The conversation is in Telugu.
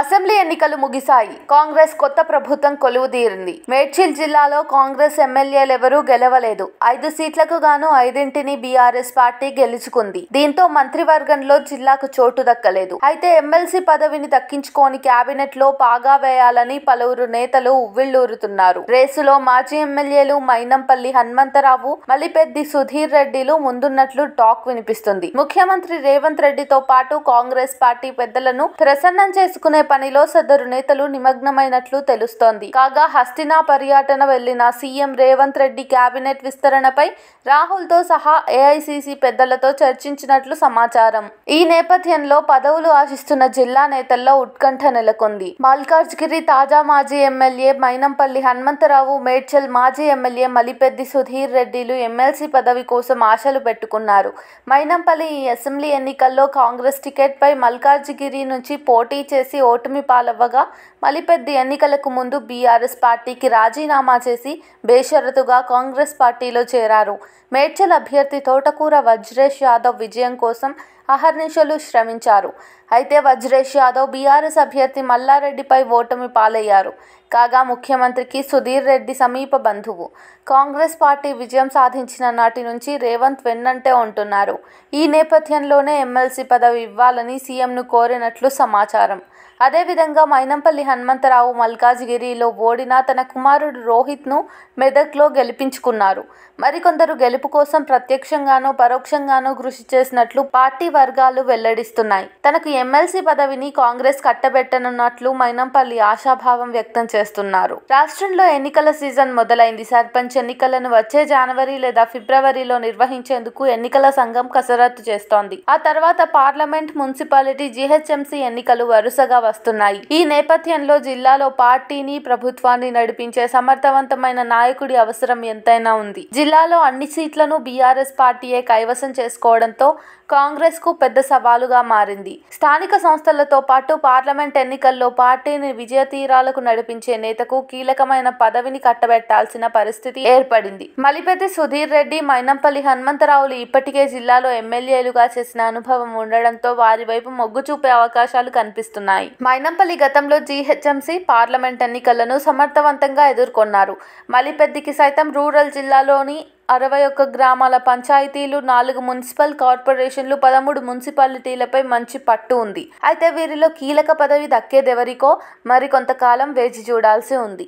అసెంబ్లీ ఎన్నికలు ముగిశాయి కాంగ్రెస్ కొత్త ప్రభుత్వం కొలువు తీరింది మేడ్చిల్ జిల్లాలో కాంగ్రెస్ ఎమ్మెల్యేలెవరూ గెలవలేదు ఐదు సీట్లకు గాను ఐదింటిని బీఆర్ఎస్ పార్టీ గెలుచుకుంది దీంతో మంత్రివర్గంలో జిల్లాకు చోటు దక్కలేదు అయితే ఎమ్మెల్సీ పదవిని దక్కించుకొని కేబినెట్ లో పాగా వేయాలని పలువురు నేతలు ఉవ్విళ్లూరుతున్నారు రేసులో మాజీ ఎమ్మెల్యేలు మైనంపల్లి హనుమంతరావు మలిపెద్ది సుధీర్ రెడ్డిలు ముందున్నట్లు టాక్ వినిపిస్తుంది ముఖ్యమంత్రి రేవంత్ రెడ్డితో పాటు కాంగ్రెస్ పార్టీ పెద్దలను ప్రసన్నం చేసుకునే పనిలో సదరు నేతలు నిమగ్నమైనట్లు తెలుస్తోంది కాగా హస్తినా పర్యటన వెళ్లిన సీఎం రేవంత్ రెడ్డి కేబినెట్ విస్తరణపై రాహుల్తో సహా ఏఐసీసీ పెద్దలతో చర్చించినట్లు సమాచారం ఈ నేపథ్యంలో పదవులు ఆశిస్తున్న జిల్లా నేతల్లో ఉత్కంఠ నెలకొంది మల్కాజ్గిరి తాజా మాజీ ఎమ్మెల్యే మైనంపల్లి హనుమంతరావు మేడ్చల్ మాజీ ఎమ్మెల్యే మలిపెద్ది సుధీర్ రెడ్డిలు ఎమ్మెల్సీ పదవి కోసం ఆశలు పెట్టుకున్నారు మైనంపల్లి ఈ అసెంబ్లీ ఎన్నికల్లో కాంగ్రెస్ టికెట్పై మల్కాజ్గిరి నుంచి పోటీ చేసి ఓటమి పాలవ్వగా మలిపెద్ద ఎన్నికలకు ముందు బీఆర్ఎస్ పార్టీకి రాజీనామా చేసి బేషరతుగా కాంగ్రెస్ పార్టీలో చేరారు మేడ్చల్ అభ్యర్థి తోటకూర వజ్రేష్ యాదవ్ విజయం కోసం అహర్నిశలు శ్రమించారు అయితే వజ్రేష్ యాదవ్ బీఆర్ఎస్ అభ్యర్థి మల్లారెడ్డిపై ఓటమి పాలయ్యారు కాగా ముఖ్యమంత్రికి సుధీర్ రెడ్డి సమీప బంధువు కాంగ్రెస్ పార్టీ విజయం సాధించిన నాటి నుంచి రేవంత్ వెన్నంటే ఉంటున్నారు ఈ నేపథ్యంలోనే ఎమ్మెల్సీ పదవి ఇవ్వాలని సీఎంను కోరినట్లు సమాచారం అదేవిధంగా మైనంపల్లి హనుమంతరావు మల్కాజ్గిరిలో ఓడిన తన కుమారుడు రోహిత్ను మెదక్లో గెలిపించుకున్నారు మరికొందరు గెలుపు కోసం ప్రత్యక్షంగానో పరోక్షంగానో కృషి చేసినట్లు పార్టీ వర్గాలు వెల్లడిస్తున్నాయి తనకు ఎమ్మెల్సీ పదవిని కాంగ్రెస్ కట్టబెట్టనున్నట్లు మైనంపల్లి ఆశాభావం వ్యక్తం చేస్తున్నారు రాష్ట్రంలో ఎన్నికల సీజన్ మొదలైంది సర్పంచ్ ఎన్నికలను వచ్చే జనవరి లేదా ఫిబ్రవరిలో నిర్వహించేందుకు ఎన్నికల సంఘం కసరత్తు చేస్తోంది ఆ తర్వాత పార్లమెంట్ మున్సిపాలిటీ జీహెచ్ఎంసీ ఎన్నికలు వరుసగా వస్తున్నాయి ఈ నేపథ్యంలో జిల్లాలో పార్టీని ప్రభుత్వాన్ని నడిపించే సమర్థవంతమైన నాయకుడి అవసరం ఎంతైనా ఉంది జిల్లాలో అన్ని సీట్లను బీఆర్ఎస్ పార్టీయే కైవసం చేసుకోవడంతో కాంగ్రెస్ కు పెద్ద సవాలుగా మారింది స్థానిక సంస్థలతో పాటు పార్లమెంట్ ఎన్నికల్లో పార్టీని విజయ తీరాలకు నడిపించే నేతకు కీలకమైన పదవిని కట్టబెట్టాల్సిన పరిస్థితి ఏర్పడింది మలిపెద్ది సుధీర్ రెడ్డి మైనంపల్లి హనుమంతరావులు ఇప్పటికే జిల్లాలో ఎమ్మెల్యేలుగా చేసిన అనుభవం ఉండడంతో వారి వైపు మొగ్గు చూపే అవకాశాలు కనిపిస్తున్నాయి మైనంపల్లి గతంలో జీహెచ్ఎంసీ పార్లమెంట్ ఎన్నికలను సమర్థవంతంగా ఎదుర్కొన్నారు మలిపెద్దికి సైతం రూరల్ జిల్లాలోని అరవై ఒక్క గ్రామాల పంచాయతీలు నాలుగు మున్సిపల్ కార్పొరేషన్లు పదమూడు మున్సిపాలిటీలపై మంచి పట్టు ఉంది అయితే వీరిలో కీలక పదవి దక్కేదెవరికో మరికొంతకాలం వేచి చూడాల్సి ఉంది